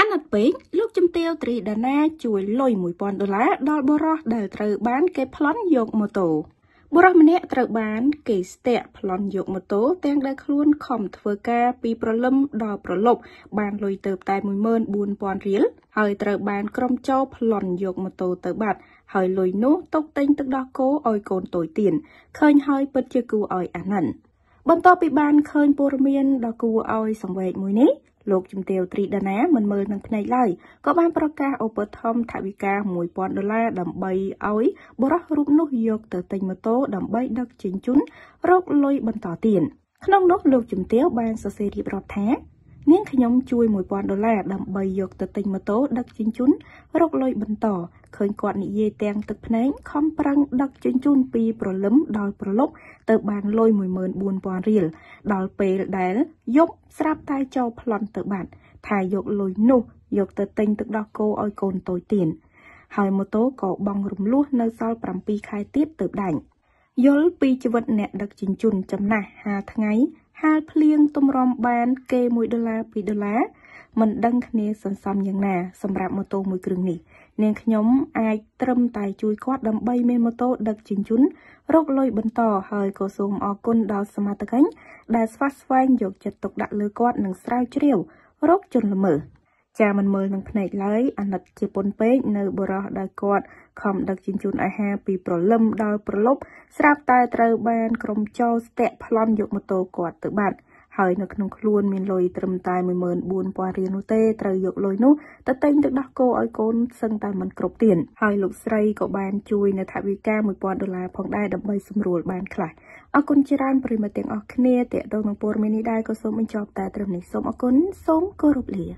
អណិតពេងលោកជំទាវត្រីដាណាជួយលុយ1000ដុល្លារដល់បុរសដែលត្រូវបានគេប្លន់យកម៉ូតូបុរសម្នាក់ត្រូវបាន គេស្ទាក់ប្លន់យកម៉ូតូទាំងដែលខ្លួនខំធ្វើការពីប្រលឹមដល់ប្រលប់បានលុយទៅ តែ14000រៀលហើយត្រូវបានក្រុមចោរប្លន់យកម៉ូតូទៅបាត់ហើយលុយនោះຕົកតែងទឹកដោះគោឲ្យកូនតូចទៀនឃើញហើយពិតជាគួរឲ្យអាណិតបន្ទាប់ពីបានឃើញព័ត៌មានដ៏គួរឲ្យសង្វេគមួយនេះលោកជំទាវត្រីដាណាមិនមើលនឹងភ្នែកឡើយក៏បានប្រកាសឧបត្ថម្ភថវិកា1000ដុល្លារដើម្បីឲ្យ បរិសរូបនោះយកទៅទិញម៉ូតូដើម្បី ដឹកជញ្ជូនរកលុយបន្តទៀតក្នុងនោះលោកជំទាវបានសរសេររៀបរាប់ថានាងខ្ញុំជួយ1000ដុល្លារដើម្បីយកទៅទិញម៉ូតូដឹកជញ្ជូនរកលុយបន្តឃើញគាត់និយាយទាំងទឹកភ្នែកខំប្រឹងដឹកជញ្ជូនពី ប្រលឹមដល់ប្រលប់ទៅបានលុយ14000រៀលដល់ពេលដែលយប់ស្រាប់តែចូលប្លន់ទៅបាត់ថាយកលុយនោះ យកទៅទិញទឹកដោះគោឲ្យកូនតូចទៀតហើយម៉ូតូក៏បង រំលោះ នៅសល់7ខែទៀតទៅដាច់យល់ពីជីវិតអ្នកដឹកជញ្ជូនចំណាស់5ថ្ងៃហាលភ្លៀងទម្រាំបាន គេ1ដុល្លារ2ដុល្លារមិនដឹងគ្នាសន្សំយ៉ាងណា សម្រាប់ម៉ូតូមួយគ្រឿងនេះនាងខ្ញុំអាចត្រឹមតែជួយគាត់ដើម្បីមានម៉ូតូដឹកជញ្ជូនរកលុយបន្តហើយក៏សូមអរគុណដល់សមាជិកដែលស្វាស្វែងយកចិត្តទុកដាក់លើគាត់និងស្រាវជ្រាវរកជនល្មើសចាមិនមើលនឹងភ្នែកឡើយអាណិតជាពុនពេកនៅបរោះដែលគាត់ខំដឹកជញ្ជូនអាហារពីប្រលឹមដល់ប្រលប់ស្រាប់តែត្រូវបានក្រុមចោរស្ទាក់ប្លន់យកម៉ូតូគាត់ទៅបាត់ហើយនៅក្នុងខ្លួនមានលុយត្រឹមតែ14000រៀលនោះទេត្រូវយកលុយនោះទៅទិញទឹកដោះគោឲ្យកូនសឹងតែមិនគ្រប់ទៀតហើយលោកស្រីក៏បាន ជួយនៅថវិកា1000ដុល្លារផងដែរដើម្បីសម្រួលបានខ្លះអរគុណច្រើនប្រិមត្តទាំងអស់គ្នាតេតងនឹងព័ត៌មាននេះដែរក៏សូមបញ្ចប់តែត្រឹមនេះសូមអរគុណសូមគោរពលា